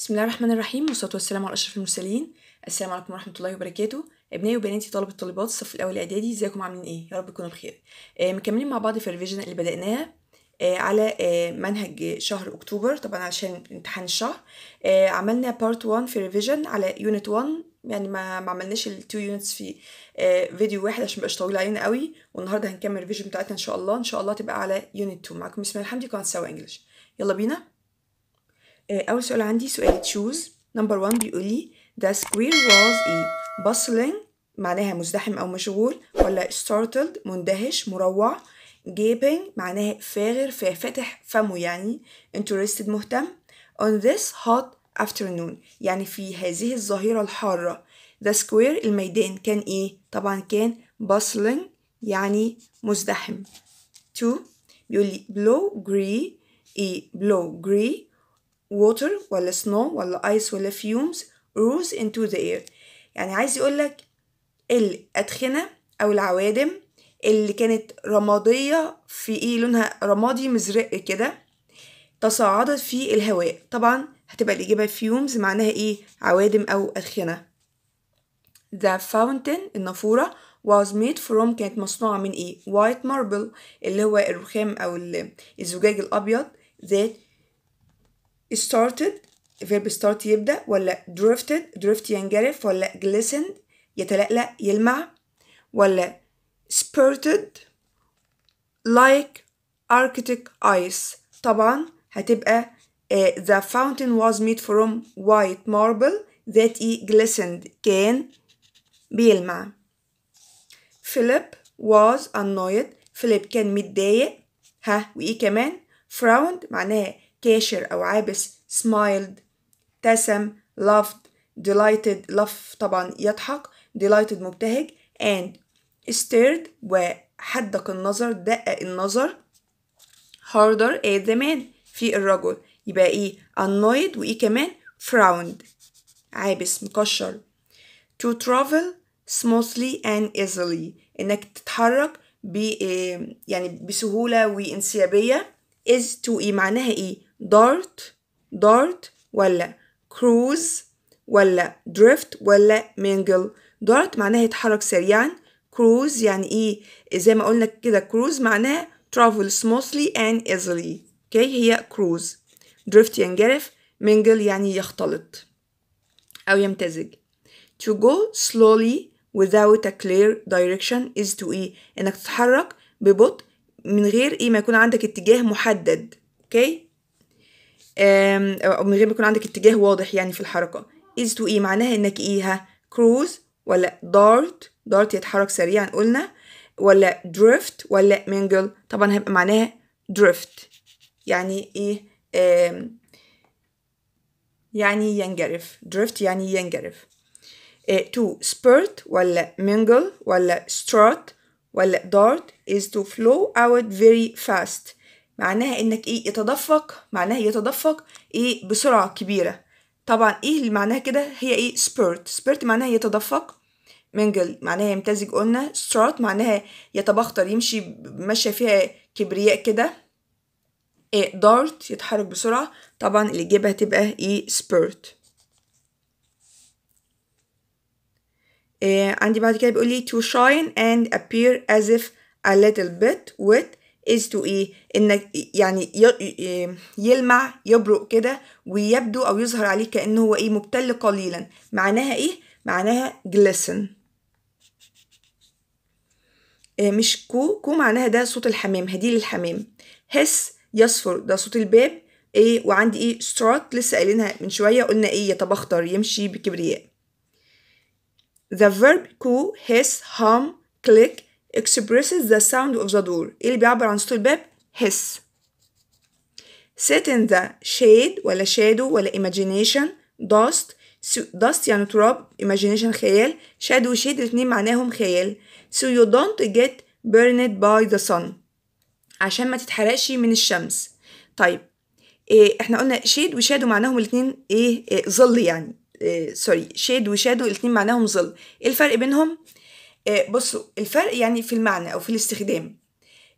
بسم الله الرحمن الرحيم والصلاة والسلام على أشرف المرسلين السلام عليكم ورحمة الله وبركاته ابنائي وبناتي طلبة طالبات الصف الأول إعدادي ازيكم عاملين إيه يا رب تكونوا بخير آه مكملين مع بعض في الريفيجن اللي بدأناها آه على آه منهج شهر أكتوبر طبعا عشان امتحان الشهر آه عملنا بارت 1 في الريفيجن على يونت 1 يعني ما ما عملناش التو يونتس في فيديو آه، واحد عشان مبقاش طويل علينا قوي والنهارده هنكمل الريفيجن بتاعتنا ان شاء الله ان شاء الله تبقى على يونت 2 معاكم اسماء الحمدي قناه سوا انجلش يلا بينا آه، أول سؤال عندي سؤال تشوز نمبر وان بيقول لي the square was إيه bustling معناها مزدحم أو مشغول ولا startled مندهش مروع gaping معناها فاغر فاتح فمه يعني interested مهتم on this hot afternoon يعني في هذه الظهيرة الحارة the square الميدان كان إيه؟ طبعا كان bustling يعني مزدحم two بيقول لي blow gray إيه blow gray water ولا snow ولا ice ولا fumes rose into the air يعني عايز يقولك الأدخنة أو العوادم اللي كانت رمادية في ايه لونها رمادي مزرق كده تصاعدت في الهواء طبعا هتبقى الإجابة fumes معناها ايه عوادم أو أدخنة The fountain النافورة was made from كانت مصنوعة من ايه white marble اللي هو الرخام أو الزجاج الأبيض that started فيرب start يبدأ ولا drifted drift ينجرف ولا glistened يتلألأ يلمع ولا spurted like arctic ice طبعا هتبقى uh, the fountain was made from white marble that he glistened كان بيلمع Philip was annoyed Philip كان متضايق ها وإيه كمان frowned معناها كاشر أو عابس smiled ابتسم loved delighted love طبعا يضحك delighted مبتهج and stared وحدق النظر دقق النظر harder at the man في الرجل يبقى ايه annoyed وايه كمان frowned عابس مكشر to travel smoothly and easily انك تتحرك بي آه، يعني بسهولة وانسيابية is to ايه معناها ايه دارت دارت ولا كروز ولا دريفت ولا مينجل دارت معناها يتحرك سريعا كروز يعني ايه زي ما قلنا كده كروز معناها travel smoothly and easily اوكي okay, هي كروز دريفت ينجرف mingle يعني يختلط أو يمتزج to go slowly without a clear direction is to ايه انك تتحرك ببطء من غير ايه ما يكون عندك اتجاه محدد اوكي okay? او من غير ما يكون عندك اتجاه واضح يعني في الحركه is to e معناها انك ايه ها cruise ولا dart dart يتحرك سريعا قلنا ولا drift ولا mingle طبعا هيبقى معناها drift يعني ايه يعني ينجرف drift يعني ينجرف آه، to spurt ولا mingle ولا strut ولا dart is to flow out very fast معناها انك ايه يتدفق معناها يتدفق ايه بسرعه كبيره طبعا ايه اللي معناها كده هي ايه سبيرت سبيرت معناها يتدفق منجل معناها يمتزج قلنا سترات معناها يتبختر يمشي ماشية فيها كبرياء كده إيه دارت يتحرك بسرعة طبعا الإجابة هتبقى إيه سبيرت إيه عندي بعد كده بيقول لي to shine and appear as if a little bit with is to ايه انك يعني يلمع يبرق كده ويبدو او يظهر عليه كانه هو ايه مبتل قليلا معناها ايه معناها glisten آه، مش كو كو معناها ده صوت الحمام هديل الحمام هس يصفر ده صوت الباب ايه وعندي ايه سترات لسه قايلينها من شويه قلنا ايه يتبختر يمشي بكبرياء the verb كو هس هم كليك expresses the sound of the door ايه اللي بيعبر عن صوت الباب hiss sit in the shade ولا shadow ولا imagination dust dust يعني تراب imagination خيال shadow shade الاتنين معناهم خيال so you don't get burned by the sun عشان ما تتحرقش من الشمس طيب إيه احنا قلنا shade وشادو معناهم الاتنين ايه, إيه ظل يعني إيه سوري شيد وشادو الاتنين معناهم ظل ايه الفرق بينهم آه، بصوا الفرق يعني في المعنى أو في الاستخدام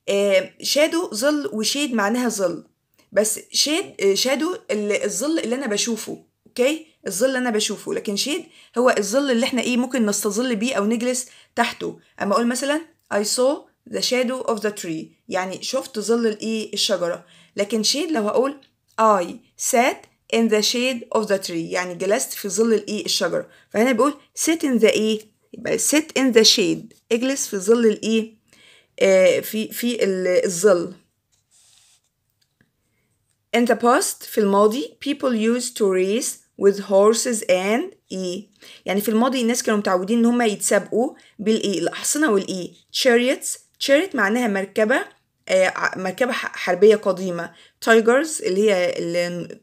آه، شادو ظل وشيد معناها ظل بس شيد آه، شادو الظل اللي أنا بشوفه أوكي الظل اللي أنا بشوفه لكن شيد هو الظل اللي إحنا إيه ممكن نستظل بيه أو نجلس تحته أما أقول مثلا I saw the shadow of the tree يعني شفت ظل الإيه الشجرة لكن شيد لو هقول I sat in the shade of the tree يعني جلست في ظل الإيه الشجرة فهنا بقول sit in the إيه يبقى sit in the shade اجلس في ظل الايه آه في في الظل in the past في الماضي people used to race with horses and e يعني في الماضي الناس كانوا متعودين ان هم يتسابقوا بالايه الاحصنه والايه e. chariots chariot معناها مركبه آه، مركبه حربيه قديمه تايجرز اللي هي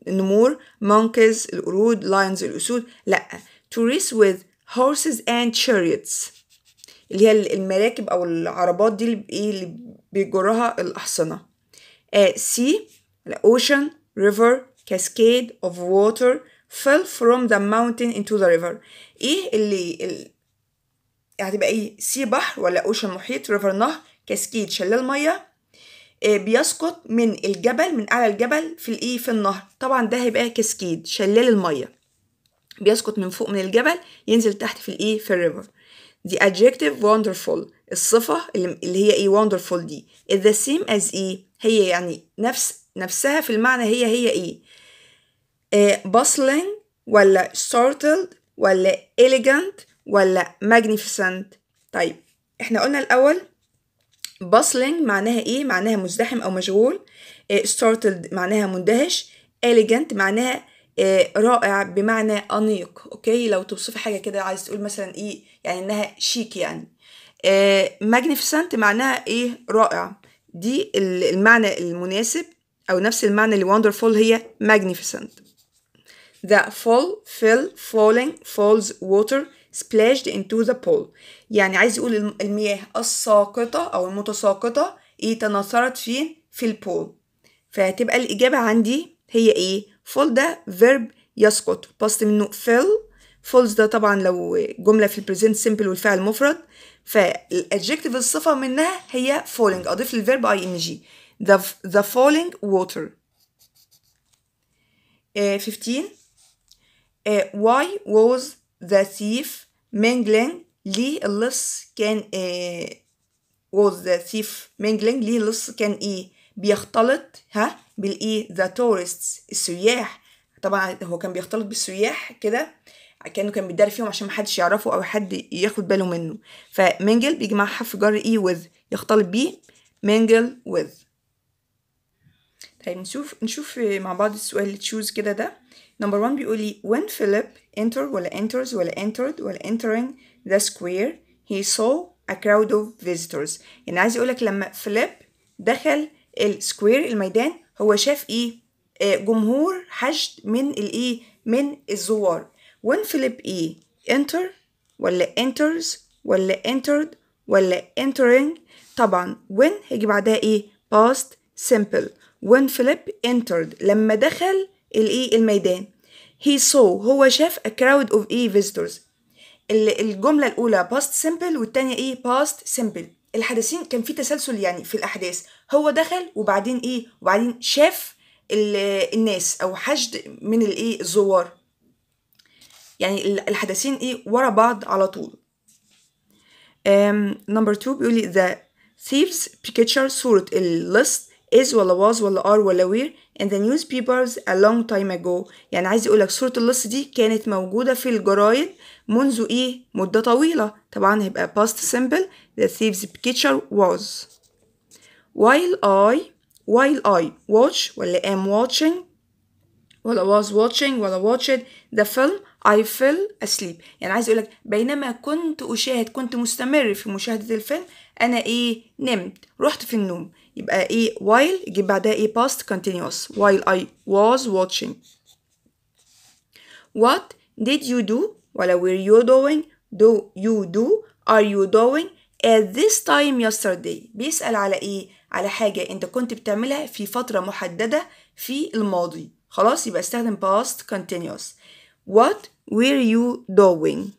النمور مونكيز القرود لاينز الاسود لا to race with horses and chariots اللي هي المراكب او العربات دي اللي ايه اللي بيجرها الاحصنه سي آه، ocean river cascade of water fell from the mountain into the river ايه اللي ال... هتبقى ايه سي بحر ولا اوشن محيط ريفر نهر كاسكيد شلال ميه إيه بيسقط من الجبل من اعلى الجبل في الايه في النهر طبعا ده هيبقى كاسكيد شلال الميه بيسقط من فوق من الجبل ينزل تحت في الايه في الريفر the adjective wonderful الصفة اللي هي ايه wonderful دي is the same as ايه هي يعني نفس نفسها في المعنى هي هي ايه آه، bustling ولا startled ولا elegant ولا magnificent طيب احنا قلنا الاول bustling معناها ايه معناها مزدحم او مشغول آه، startled معناها مندهش elegant معناها آه، رائع بمعنى أنيق أوكي لو توصفي حاجة كده عايز تقول مثلا إيه يعني إنها شيك يعني ماجنيفيسنت آه، معناها إيه رائع دي المعنى المناسب أو نفس المعنى اللي wonderful هي magnificent ذا fall fell falling falls water splashed into the pool يعني عايز يقول المياه الساقطة أو المتساقطة إيه تناثرت فين في البول فهتبقى الإجابة عندي هي إيه fall ده verb يسقط past منه fell falls ده طبعا لو جملة في present simple والفعل مفرد فالادجكتيف الصفة منها هي falling أضيف للفيرب اي ان the, the falling water uh, 15 uh, why was the thief mingling ليه اللص كان uh, was the thief mingling ليه اللص كان ايه بيختلط ها بالايه ذا تورستس السياح طبعا هو كان بيختلط بالسياح كده كانه كان بيداري فيهم عشان محدش يعرفه او حد ياخد باله منه فمنجل بيجي مع حرف جر اي وذ يختلط بيه منجل وذ طيب نشوف نشوف مع بعض السؤال اللي تشوز كده ده نمبر 1 بيقول لي when Philip enter ولا enters ولا entered ولا entering the square he saw a crowd of visitors يعني عايز يقولك لما فيليب دخل السكوير الميدان هو شاف ايه آه، جمهور حشد من الايه من الزوار وانفلب ايه انتر ولا انترز ولا انترد ولا انترينج طبعا وين هيجي بعدها ايه باست سيمبل وين فيليب انترد لما دخل الايه الميدان هي سو هو شاف a crowd of ايه visitors الجملة الأولى باست سيمبل والتانية ايه باست سيمبل الحدثين كان في تسلسل يعني في الاحداث هو دخل وبعدين ايه وبعدين شاف الناس او حشد من الايه الزوار يعني الحدثين ايه ورا بعض على طول نمبر 2 بيقول لي ذا thieves picture صورة الليست is ولا was ولا are ولا where in the newspapers a long time ago يعني عايز يقولك صورة اللص دي كانت موجودة في الجرايد منذ إيه مدة طويلة طبعا هيبقى past simple the thief's picture was while I while I watch ولا am watching ولا was watching ولا watched the film I fell asleep يعني عايز اقولك بينما كنت اشاهد كنت مستمر في مشاهدة الفيلم انا ايه نمت رحت في النوم يبقى ايه while يجيب بعدها ايه past continuous while I was watching what did you do what were you doing do you do are you doing at this time yesterday بيسأل على ايه على حاجة انت كنت بتعملها في فترة محددة في الماضي خلاص يبقى استخدم past continuous what were you doing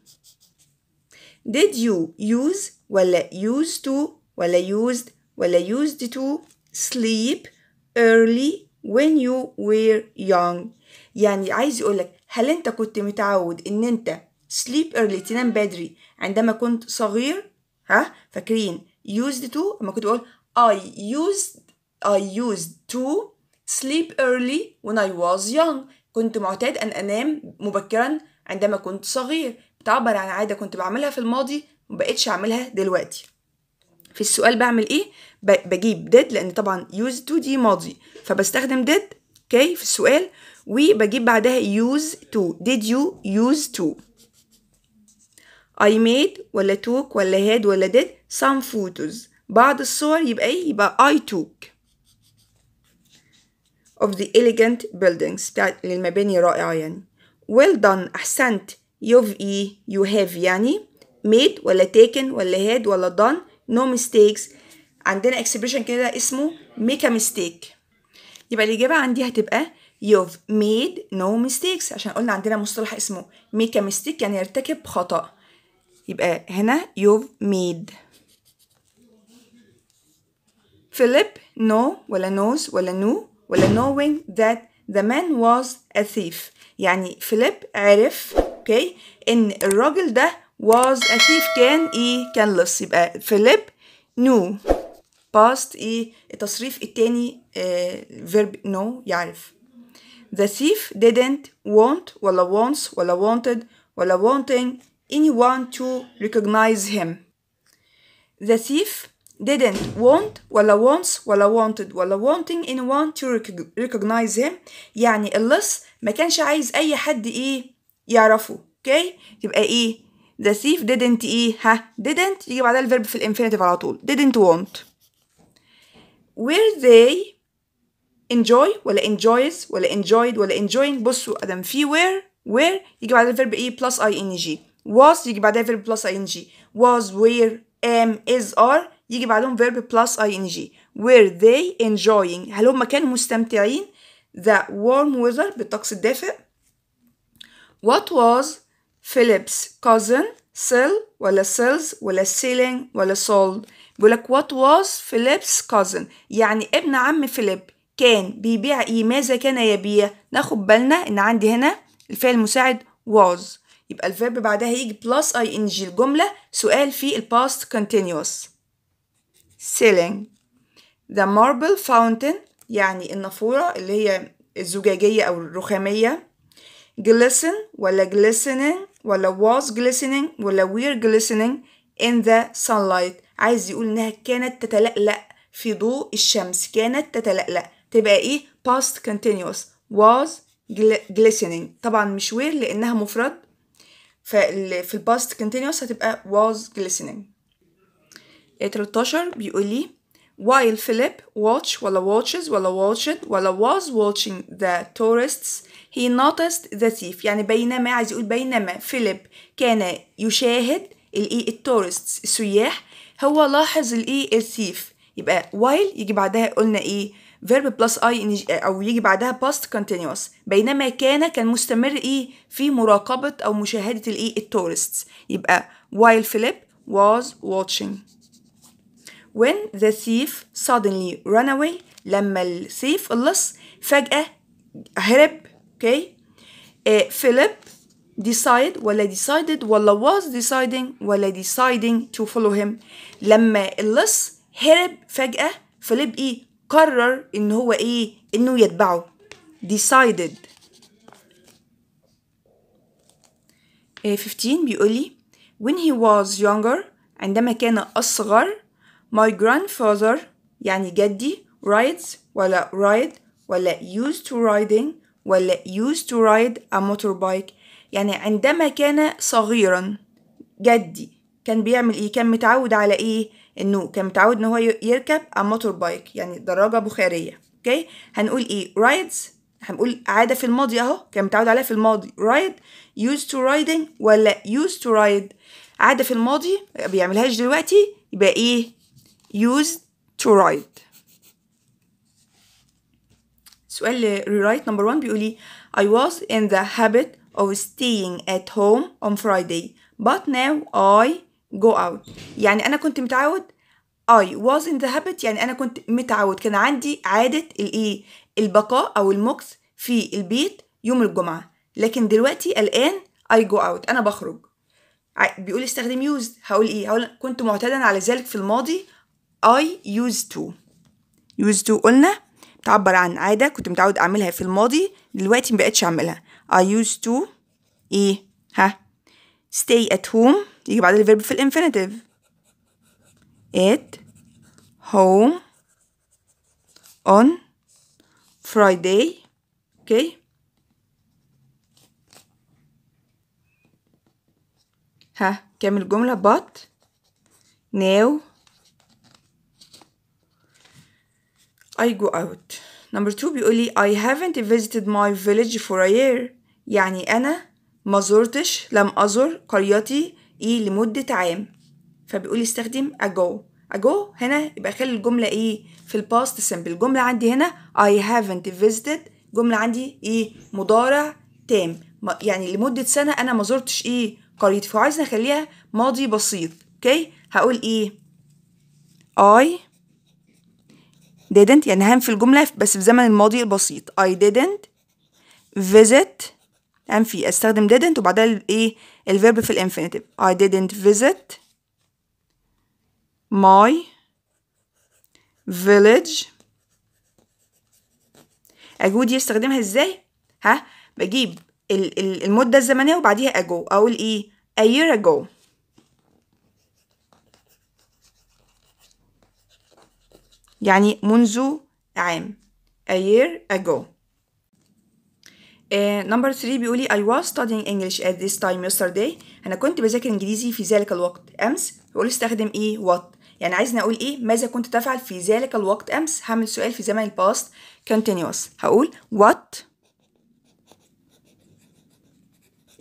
did you use ولا used to ولا used ولا used to sleep early when you were young يعني عايز يقولك هل انت كنت متعود ان انت sleep early تنام بدري عندما كنت صغير ها فاكرين used to اما كنت بقول I used I used to sleep early when I was young كنت معتاد أن أنام مبكرا عندما كنت صغير بتعبر عن عادة كنت بعملها في الماضي مبقتش أعملها دلوقتي في السؤال بعمل إيه؟ بجيب did لأن طبعا used to دي ماضي فبستخدم did كي في السؤال وبجيب بعدها use to did you use to I made ولا took ولا had ولا did some photos بعض الصور يبقى ايه يبقى I took of the elegant buildings بتاعت للمباني رائعة يعني well done أحسنت you've إيه you have يعني made ولا taken ولا had ولا done no mistakes عندنا exhibition كده اسمه make a mistake يبقى الإجابة عندي هتبقى you've made no mistakes عشان قلنا عندنا مصطلح اسمه make a mistake يعني يرتكب خطأ يبقى هنا you've made Philip no ولا knows ولا knew ولا knowing that the man was a thief يعني فيليب عرف اوكي okay, ان الراجل ده was a thief كان ايه كان لص يبقى فيليب knew past ايه التصريف التاني آه verb know يعرف The thief didn't want ولا wants ولا wanted ولا wanting anyone to recognize him. The thief didn't want ولا wants ولا wanted ولا wanting anyone to recognize him يعني اللص ما كانش عايز أي حد إيه يعرفه okay يبقى إيه the thief didn't إيه ها didn't يجي بعدها الفيرب في الانفينيتيف على طول didn't want were they enjoy ولا enjoys ولا enjoyed ولا enjoying بصوا Adam. في where where يجي بعدها verb ايه plus ing was يجي بعدها verb plus ing was where am is are يجي بعدهم verb plus ing were they enjoying هل هم كانوا مستمتعين the warm weather بالطقس الدافئ what was Philip's cousin sell ولا sells ولا selling ولا sold بيقول what was Philip's cousin يعني ابن عم فيليب كان بيبيع إيه ماذا كان يبيع ناخد بالنا إن عندي هنا الفعل المساعد was يبقى الفيرب بعدها اي plus ing الجملة سؤال في الباست past continuous selling the marble fountain يعني النافورة اللي هي الزجاجية أو الرخامية glisten ولا glistening ولا was glistening ولا were glistening in the sunlight عايز يقول إنها كانت تتلألأ في ضوء الشمس كانت تتلألأ تبقى ايه past continuous was glistening طبعا مش وير لانها مفرد في ال past continuous هتبقى was glistening 13 بيقول لي while Philip watch ولا watches ولا watched ولا was watching the tourists he noticed the thief يعني بينما عايز يقول بينما فيليب كان يشاهد الايه التورستس السياح هو لاحظ الايه الثيف يبقى while يجي بعدها قلنا ايه فيرب بلس اي او يجي بعدها باست كونتينوس بينما كان كان مستمر ايه في مراقبه او مشاهده الايه التورستس يبقى while Philip was watching when the thief suddenly ran away لما السيف اللص فجأة هرب اوكي آه، فيليب decide ولا decided ولا was deciding ولا deciding to follow him لما اللص هرب فجأة فليب ايه قرر ان هو ايه انه يتبعه decided 15 آه، بيقول لي when he was younger عندما كان أصغر my grandfather يعني جدي rides ولا ride ولا used to riding ولا used to ride a motorbike يعني عندما كان صغيرا جدي كان بيعمل ايه كان متعود على ايه انه كان متعود ان هو يركب على موتور بايك يعني دراجه بخاريه اوكي هنقول ايه رايدز هنقول عاده في الماضي اهو كان متعود عليها في الماضي رايد يوز تو رايدنج ولا يوز تو رايد عاده في الماضي بيعملهاش دلوقتي يبقى ايه يوز تو رايد سؤال ريرايت نمبر 1 بيقول لي ايه؟ I was in the habit of staying at home on Friday but now I go out يعني انا كنت متعود I was in the habit يعني انا كنت متعود كان عندي عادة الايه البقاء او المكث في البيت يوم الجمعة لكن دلوقتي الان I go out انا بخرج بيقول استخدم used هقول ايه هقول كنت معتادا على ذلك في الماضي I used to used to قلنا تعبر عن عادة كنت متعود اعملها في الماضي دلوقتي مبقتش اعملها I used to ايه ها stay at home يجي بعد الفيرب في الانفينيتيف ات هوم اون فرايداي اوكي ها كامل جمله بات ناو اي جو اوت نمبر 2 بيقول لي اي هافنت فيزيتد ماي فيليج فور ا يير يعني انا ما زرتش لم ازر قريتي ايه لمدة عام فبيقول استخدم ago ago هنا يبقى خلي الجملة ايه في الباست سمبل الجملة عندي هنا I haven't visited جملة عندي ايه مضارع تام يعني لمدة سنة أنا ما زرتش ايه قريتي فعايز أخليها ماضي بسيط اوكي هقول ايه I didn't يعني في الجملة بس في زمن الماضي البسيط I didn't visit في استخدم didn't وبعدها ايه الفيرب في الانفينيتيف I didn't visit my village أجو دي استخدمها ازاي؟ ها بجيب المدة الزمنية وبعديها أجو أقول إيه a year ago يعني منذ عام a year ago نمبر آه، 3 بيقولي I was studying English at this time yesterday أنا كنت بذاكر إنجليزي في ذلك الوقت أمس بقول استخدم إيه what يعني عايزني أقول إيه ماذا كنت تفعل في ذلك الوقت أمس هعمل سؤال في زمن الباست continuous هقول what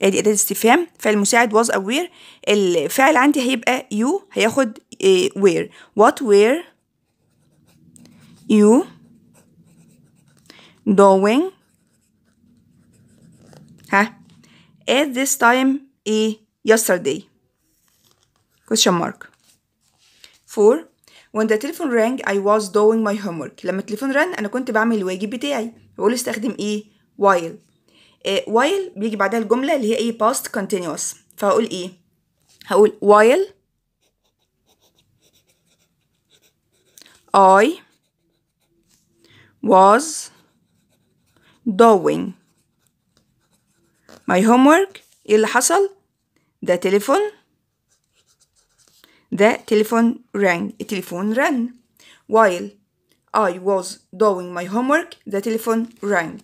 ادي اداه استفهام فعل مساعد was aware الفعل عندي هيبقى you هياخد آه، where what were you doing at this time is yesterday. Question mark. 4. When the telephone rang I was doing my homework. لما التليفون رن أنا كنت بعمل الواجب بتاعي. بقول استخدم إيه؟ while. Uh, while بيجي بعدها الجملة اللي هي إيه past continuous. فهقول إيه؟ هقول while I was doing my homework ايه اللي حصل ده تليفون ده تليفون rang التليفون رن while I was doing my homework the telephone rang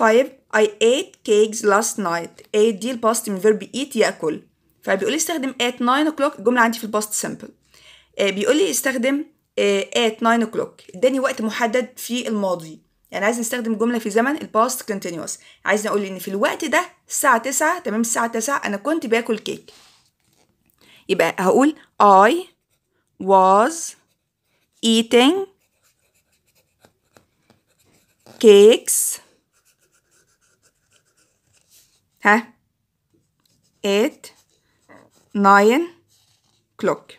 five I ate cakes last night ate دي الباست من verb eat يأكل فبيقول لي استخدم at 9 o'clock الجملة عندي في الباست simple آه، بيقول لي استخدم آه، at 9 o'clock اداني وقت محدد في الماضي يعني عايز نستخدم جملة في زمن الباست كونتينوس عايز نقول إن في الوقت ده الساعة 9 تمام الساعة 9 أنا كنت باكل كيك يبقى هقول I was eating cakes ها at 9 clock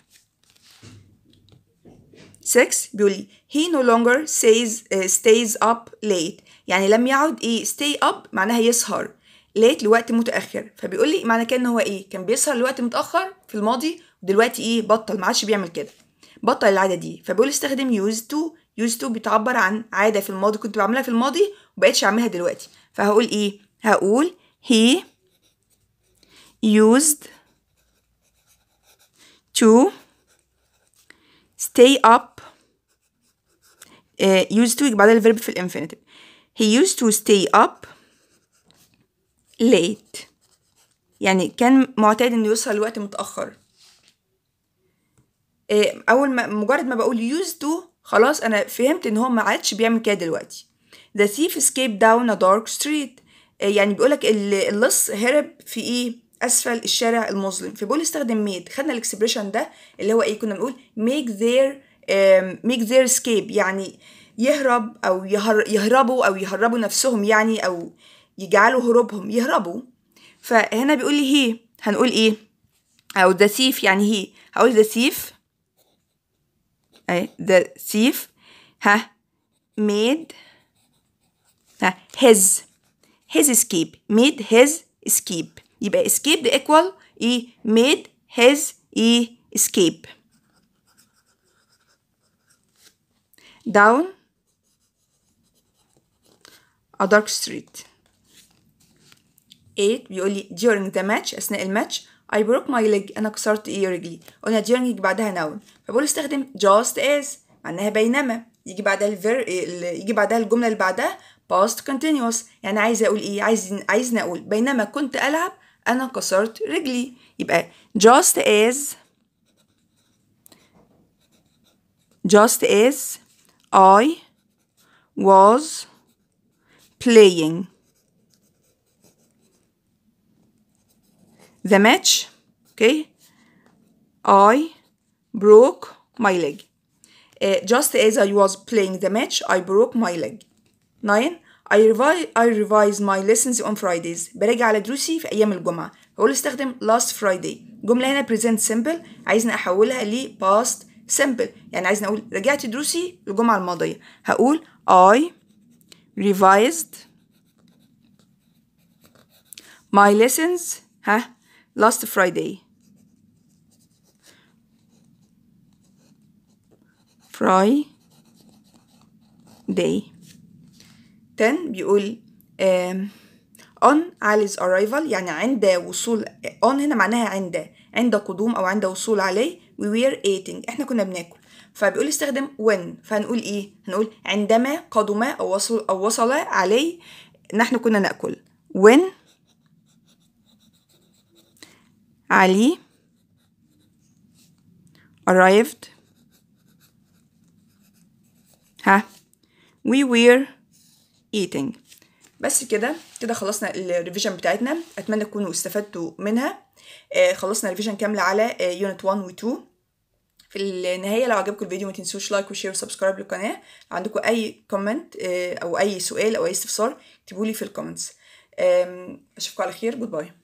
6 بيقول إيه؟ he no longer says uh, stays up late يعني لم يعد ايه stay up معناها يسهر late لوقت متاخر فبيقول لي معنى كده ان هو ايه كان بيسهر لوقت متاخر في الماضي ودلوقتي ايه بطل ما عادش بيعمل كده بطل العاده دي فبيقول استخدم used to used to بتعبر عن عاده في الماضي كنت بعملها في الماضي وبقيتش اعملها دلوقتي فهقول ايه هقول he used to stay up آه، used to بعدها الفيرب في الانفينيتيف he used to stay up late يعني كان معتاد انه يوصل لوقت متاخر آه، اول ما مجرد ما بقول used to خلاص انا فهمت ان هو ما عادش بيعمل كده دلوقتي the thief escaped down a dark street آه، يعني بيقولك اللص هرب في ايه اسفل الشارع المظلم فبقول استخدم made خدنا الاكسبريشن ده اللي هو ايه كنا بنقول make their ميك ذير سكيب يعني يهرب او يهربوا او يهربوا نفسهم يعني او يجعلوا هروبهم يهربوا فهنا بيقول لي هي هنقول ايه او ذا سيف يعني هي هقول ذا سيف اي ذا سيف ها made ها his his escape ميد هيز escape يبقى escape ايكوال equal ايه made his ايه escape down a dark street 8 بيقول لي during the match أثناء الماتش I broke my leg أنا كسرت إيه رجلي قلنا during يجي بعدها noun فبقول استخدم just as معناها بينما يجي بعدها الفير يجي بعدها الجملة اللي بعدها past continuous يعني عايزة أقول إيه عايز عايزني أقول بينما كنت ألعب أنا كسرت رجلي يبقى just as just as I was playing. The match, okay? I broke my leg. Uh, just as I was playing the match, I broke my leg. 9. I, revi I revised my lessons on Fridays. براجع على دروسي في أيام الجمعة. هقول استخدم last Friday. جملة هنا present simple عايزني أحولها ل past simple يعني عايزني اقول رجعت دروسي الجمعه الماضيه هقول I revised my lessons ها last Friday Friday 10 بيقول um, on عليز arrival يعني عند وصول on هنا معناها عند عند قدوم او عند وصول عليه we were eating احنا كنا بناكل فبيقول استخدم when فهنقول ايه هنقول عندما قدما او وصل او وصل علي نحن كنا ناكل when علي arrived ها we were eating بس كده كده خلصنا الريفيجن بتاعتنا اتمنى تكونوا استفدتوا منها آه، خلصنا ريفيجن كامله على يونت آه، 1 و 2 في النهايه لو عجبكم الفيديو ما تنسوش لايك وشير وسبسكرايب للقناه لو عندكم اي كومنت آه، او اي سؤال او اي استفسار اكتبوا لي في الكومنتس اشوفكم على خير جود باي